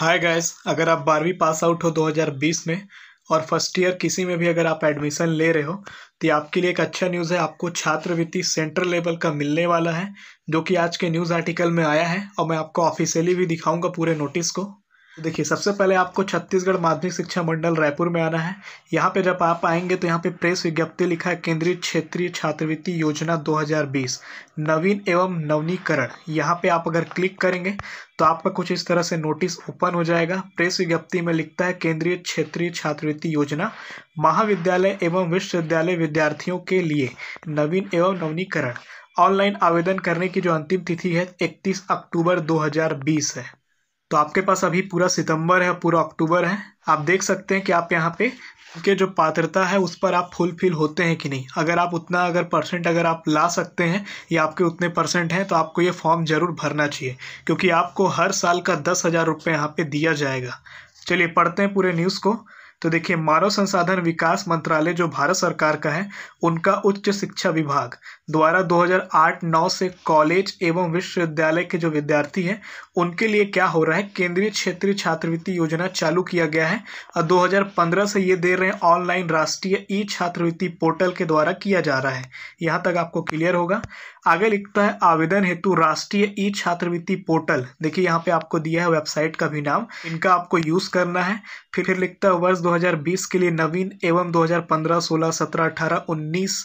hi guys अगर आप बारहवीं पास आउट हो 2020 में और फर्स्ट ईयर किसी में भी अगर आप एडमिशन ले रहे हो तो आपके लिए एक अच्छा न्यूज़ है आपको छात्रवृत्ति सेंट्रल लेवल का मिलने वाला है जो कि आज के न्यूज़ आर्टिकल में आया है और मैं आपको ऑफिशियली भी दिखाऊंगा पूरे नोटिस को देखिए सबसे पहले आपको छत्तीसगढ़ माध्यमिक शिक्षा मंडल रायपुर में आना है यहाँ पे जब आप आएंगे तो यहाँ पे प्रेस विज्ञप्ति लिखा है केंद्रीय क्षेत्रीय छात्रवृत्ति योजना 2020 नवीन एवं नवनीकरण यहाँ पे आप अगर क्लिक करेंगे तो आपका कुछ इस तरह से नोटिस ओपन हो जाएगा प्रेस विज्ञप्ति में लिखता है केंद्रीय क्षेत्रीय छात्रवृत्ति योजना महाविद्यालय एवं विश्वविद्यालय विद्यार्थियों के लिए नवीन एवं नवनीकरण ऑनलाइन आवेदन करने की जो अंतिम तिथि है इकतीस अक्टूबर दो है तो आपके पास अभी पूरा सितंबर है पूरा अक्टूबर है आप देख सकते हैं कि आप यहाँ पे के जो पात्रता है उस पर आप फुलफिल होते हैं कि नहीं अगर आप उतना अगर परसेंट अगर आप ला सकते हैं या आपके उतने परसेंट हैं तो आपको ये फॉर्म ज़रूर भरना चाहिए क्योंकि आपको हर साल का दस हज़ार रुपये यहाँ पर दिया जाएगा चलिए पढ़ते हैं पूरे न्यूज़ को तो देखिए मानव संसाधन विकास मंत्रालय जो भारत सरकार का है उनका उच्च शिक्षा विभाग द्वारा 2008-9 से कॉलेज एवं विश्वविद्यालय के जो विद्यार्थी हैं उनके लिए क्या हो रहा है केंद्रीय क्षेत्रीय छात्रवृत्ति योजना चालू किया गया है और 2015 से ये दे रहे हैं ऑनलाइन राष्ट्रीय ई छात्रवृत्ति पोर्टल के द्वारा किया जा रहा है यहाँ तक आपको क्लियर होगा आगे लिखता है आवेदन हेतु राष्ट्रीय ई छात्रवृत्ति पोर्टल देखिए यहाँ पे आपको दिया है वेबसाइट का भी नाम इनका आपको यूज करना है फिर फिर लिखता है वर्ष 2020 के लिए नवीन एवं 2015 16 17 18 19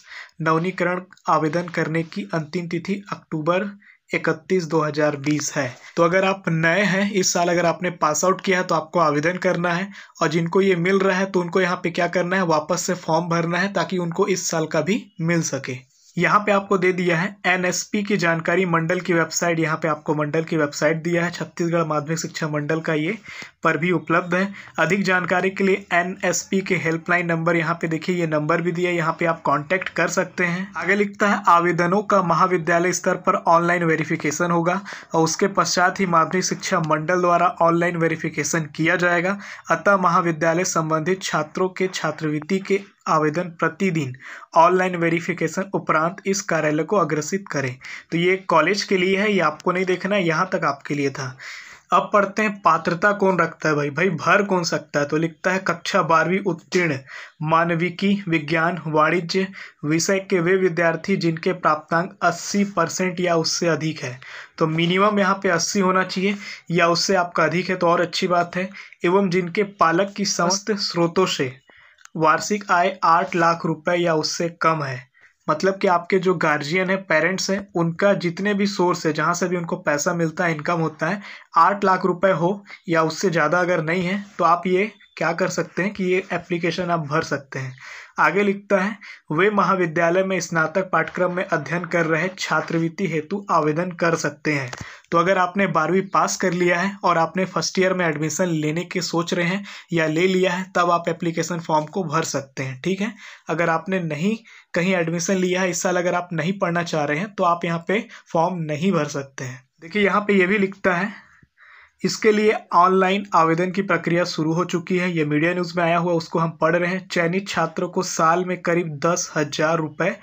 नवीनीकरण आवेदन करने की अंतिम तिथि अक्टूबर इकतीस 2020 है तो अगर आप नए हैं इस साल अगर आपने पास आउट किया है तो आपको आवेदन करना है और जिनको ये मिल रहा है तो उनको यहाँ पे क्या करना है वापस से फॉर्म भरना है ताकि उनको इस साल का भी मिल सके यहाँ पे आपको दे दिया है एनएसपी की जानकारी मंडल की वेबसाइट यहाँ पे आपको मंडल की वेबसाइट दिया है छत्तीसगढ़ माध्यमिक शिक्षा मंडल का ये पर भी उपलब्ध है अधिक जानकारी के लिए एनएसपी के हेल्पलाइन नंबर यहाँ पे देखिए ये नंबर भी दिया है यहाँ पे आप कांटेक्ट कर सकते हैं आगे लिखता है आवेदनों का महाविद्यालय स्तर पर ऑनलाइन वेरिफिकेशन होगा और उसके पश्चात ही माध्यमिक शिक्षा मंडल द्वारा ऑनलाइन वेरिफिकेशन किया जाएगा अतः महाविद्यालय संबंधित छात्रों के छात्रवृत्ति के आवेदन प्रतिदिन ऑनलाइन वेरिफिकेशन उपरांत इस कार्यालय को अग्रसित करें तो ये कॉलेज के लिए है ये आपको नहीं देखना है यहाँ तक आपके लिए था अब पढ़ते हैं पात्रता कौन रखता है भाई भाई भर कौन सकता है तो लिखता है कक्षा बारहवीं उत्तीर्ण मानविकी विज्ञान वाणिज्य विषय के वे विद्यार्थी जिनके प्राप्तांक 80 परसेंट या उससे अधिक है तो मिनिमम यहाँ पे 80 होना चाहिए या उससे आपका अधिक है तो और अच्छी बात है एवं जिनके पालक की समस्त स्रोतों से वार्षिक आय आठ लाख रुपए या उससे कम है मतलब कि आपके जो गार्जियन है पेरेंट्स हैं उनका जितने भी सोर्स है जहाँ से भी उनको पैसा मिलता है इनकम होता है आठ लाख रुपए हो या उससे ज़्यादा अगर नहीं है तो आप ये क्या कर सकते हैं कि ये एप्लीकेशन आप भर सकते हैं आगे लिखता है वे महाविद्यालय में स्नातक पाठ्यक्रम में अध्ययन कर रहे छात्रवृत्ति हेतु आवेदन कर सकते हैं तो अगर आपने बारहवीं पास कर लिया है और आपने फर्स्ट ईयर में एडमिशन लेने के सोच रहे हैं या ले लिया है तब आप एप्लीकेशन फॉर्म को भर सकते हैं ठीक है अगर आपने नहीं कहीं एडमिशन लिया है इस साल अगर आप नहीं पढ़ना चाह रहे हैं तो आप यहाँ पे फॉर्म नहीं भर सकते हैं देखिए यहाँ पे ये भी लिखता है इसके लिए ऑनलाइन आवेदन की प्रक्रिया शुरू हो चुकी है ये मीडिया न्यूज़ में आया हुआ उसको हम पढ़ रहे हैं चयनित छात्रों को साल में करीब दस हज़ार रुपये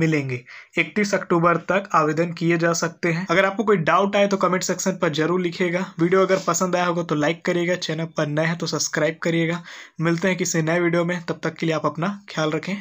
मिलेंगे इकतीस अक्टूबर तक आवेदन किए जा सकते हैं अगर आपको कोई डाउट आए तो कमेंट सेक्शन पर जरूर लिखेगा वीडियो अगर पसंद आया होगा तो लाइक करिएगा चैनल पर नए हैं तो सब्सक्राइब करिएगा मिलते हैं किसी नए वीडियो में तब तक के लिए आप अपना ख्याल रखें